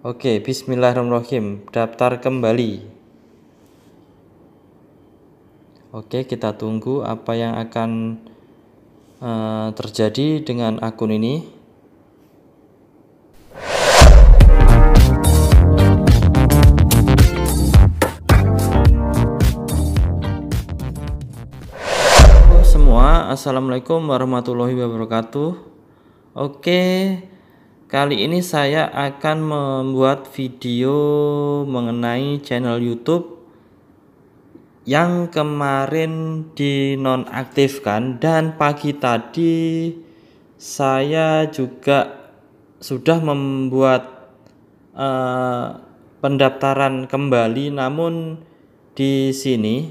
Oke, bismillahirrahmanirrahim. Daftar kembali. Oke, kita tunggu apa yang akan uh, terjadi dengan akun ini. Halo semua, Assalamualaikum warahmatullahi wabarakatuh. Oke, Kali ini saya akan membuat video mengenai channel YouTube yang kemarin dinonaktifkan dan pagi tadi saya juga sudah membuat uh, pendaftaran kembali namun di sini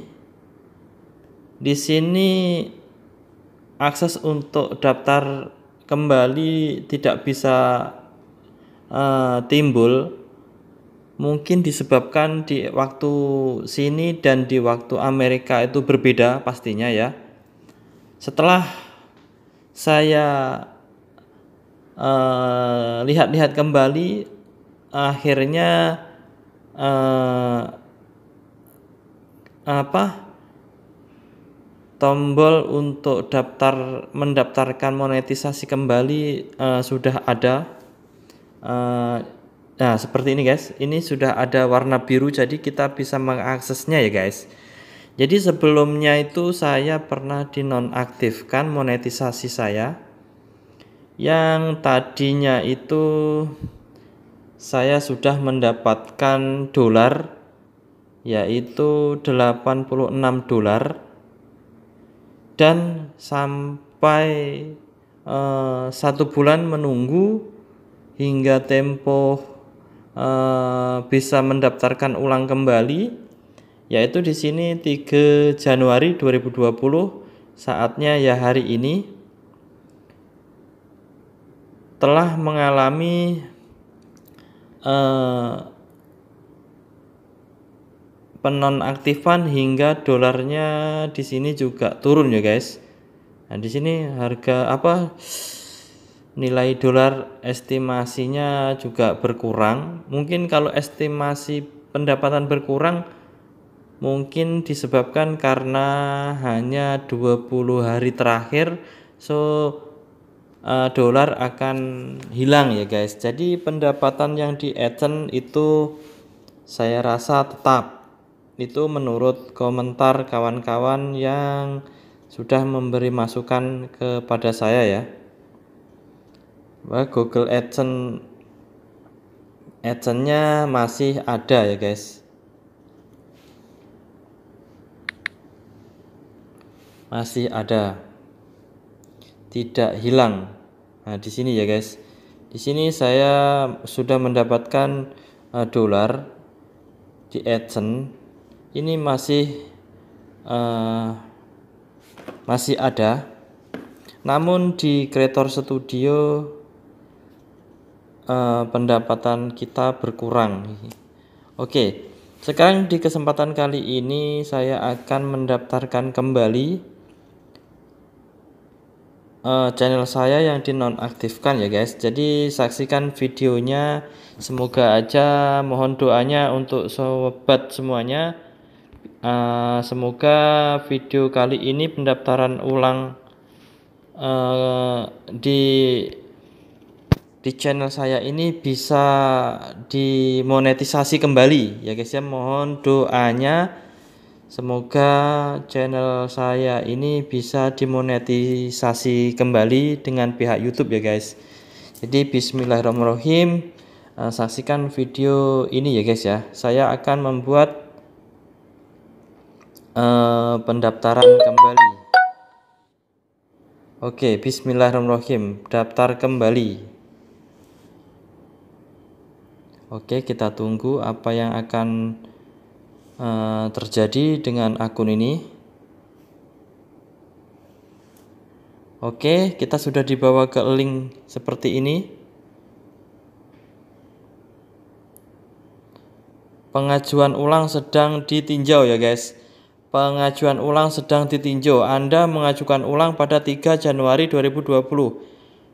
di sini akses untuk daftar kembali tidak bisa uh, timbul mungkin disebabkan di waktu sini dan di waktu Amerika itu berbeda pastinya ya. Setelah saya eh, lihat-lihat uh, kembali akhirnya uh, apa tombol untuk daftar mendaftarkan monetisasi kembali uh, sudah ada uh, nah seperti ini guys ini sudah ada warna biru jadi kita bisa mengaksesnya ya guys jadi sebelumnya itu saya pernah dinonaktifkan monetisasi saya yang tadinya itu saya sudah mendapatkan dolar yaitu 86 dolar dan sampai uh, satu bulan menunggu hingga tempo uh, bisa mendaftarkan ulang kembali yaitu di sini 3 Januari 2020 saatnya ya hari ini telah mengalami uh, penonaktifan hingga dolarnya di sini juga turun ya guys. Nah, di sini harga apa nilai dolar estimasinya juga berkurang. Mungkin kalau estimasi pendapatan berkurang mungkin disebabkan karena hanya 20 hari terakhir so uh, dolar akan hilang ya guys. Jadi pendapatan yang di Ethan itu saya rasa tetap itu menurut komentar kawan-kawan yang sudah memberi masukan kepada saya ya bahwa Google AdSense AdSense-nya masih ada ya guys masih ada tidak hilang nah di sini ya guys di sini saya sudah mendapatkan uh, dolar di AdSense ini masih uh, masih ada namun di Creator Studio uh, pendapatan kita berkurang oke okay. sekarang di kesempatan kali ini saya akan mendaftarkan kembali uh, channel saya yang dinonaktifkan ya guys jadi saksikan videonya semoga aja mohon doanya untuk sobat semuanya Eh, semoga video kali ini pendaftaran ulang uh, di di channel saya ini bisa dimonetisasi kembali ya guys ya mohon doanya semoga channel saya ini bisa dimonetisasi kembali dengan pihak YouTube ya guys jadi bismillahirrahmanirrahim eh, saksikan video ini ya guys ya saya akan membuat Eh, pendaftaran kembali. Oke, bismillahirrahmanirrahim. Daftar kembali. Oke, kita tunggu apa yang akan uh, terjadi dengan akun ini. Oke, kita sudah dibawa ke link seperti ini. Pengajuan ulang sedang ditinjau ya, guys. Pengajuan ulang sedang ditinjau. Anda mengajukan ulang pada 3 Januari 2020.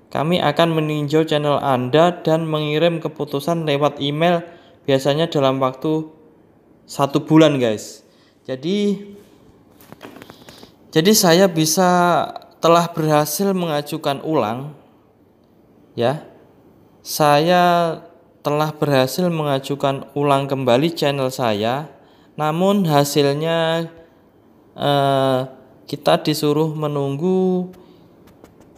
Kami akan meninjau channel Anda dan mengirim keputusan lewat email biasanya dalam waktu satu bulan guys. Jadi jadi saya bisa telah berhasil mengajukan ulang ya. Saya telah berhasil mengajukan ulang kembali channel saya. Namun hasilnya Eh, kita disuruh menunggu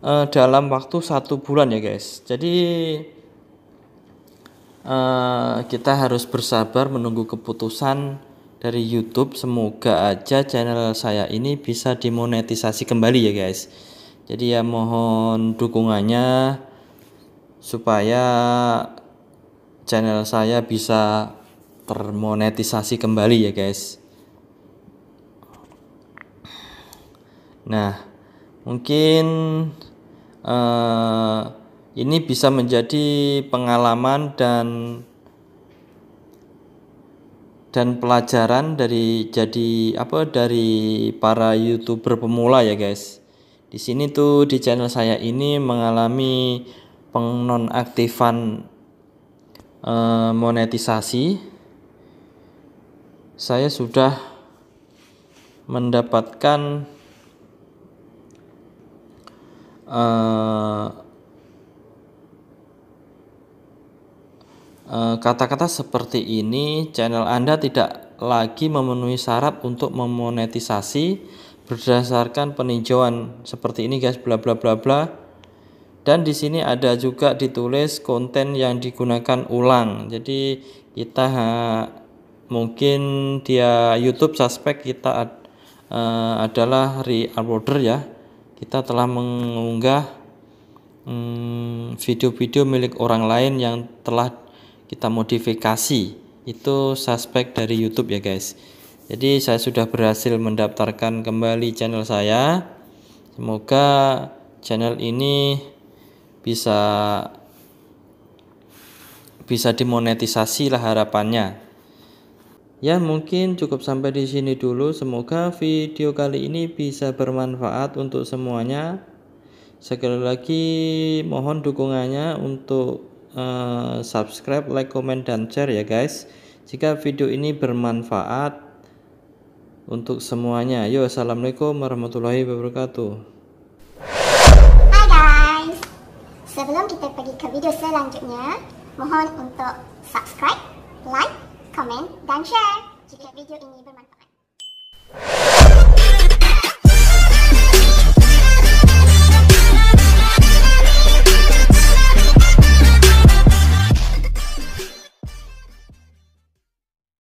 uh, dalam waktu satu bulan ya guys jadi uh, kita harus bersabar menunggu keputusan dari YouTube semoga aja channel saya ini bisa dimonetisasi kembali ya guys jadi ya mohon dukungannya supaya channel saya bisa termonetisasi kembali ya guys Nah, mungkin eh, ini bisa menjadi pengalaman dan dan pelajaran dari jadi apa dari para youtuber pemula ya guys. Di sini tuh di channel saya ini mengalami pengnonaktifan eh, monetisasi. Saya sudah mendapatkan uh, kata-kata seperti ini channel Anda tidak lagi memenuhi syarat untuk memonetisasi berdasarkan peninjauan seperti ini guys bla bla bla bla dan di sini ada juga ditulis konten yang digunakan ulang jadi kita ha, mungkin dia YouTube suspek kita ad, uh, adalah re-uploader ya kita telah mengunggah hmm, video-video hmm, milik orang lain yang telah kita modifikasi itu suspek dari YouTube ya guys jadi saya sudah berhasil mendaftarkan kembali channel saya semoga channel ini bisa bisa dimonetisasi lah harapannya Ya, mungkin cukup sampai di sini dulu. Semoga video kali ini bisa bermanfaat untuk semuanya. Sekali lagi, mohon dukungannya untuk uh, subscribe, like, komen, dan share ya, guys. Jika video ini bermanfaat untuk semuanya. Yo, assalamualaikum warahmatullahi wabarakatuh. Hai guys, sebelum kita pergi ke video selanjutnya, mohon untuk subscribe, like, comment, dan share jika video ini bermanfaat.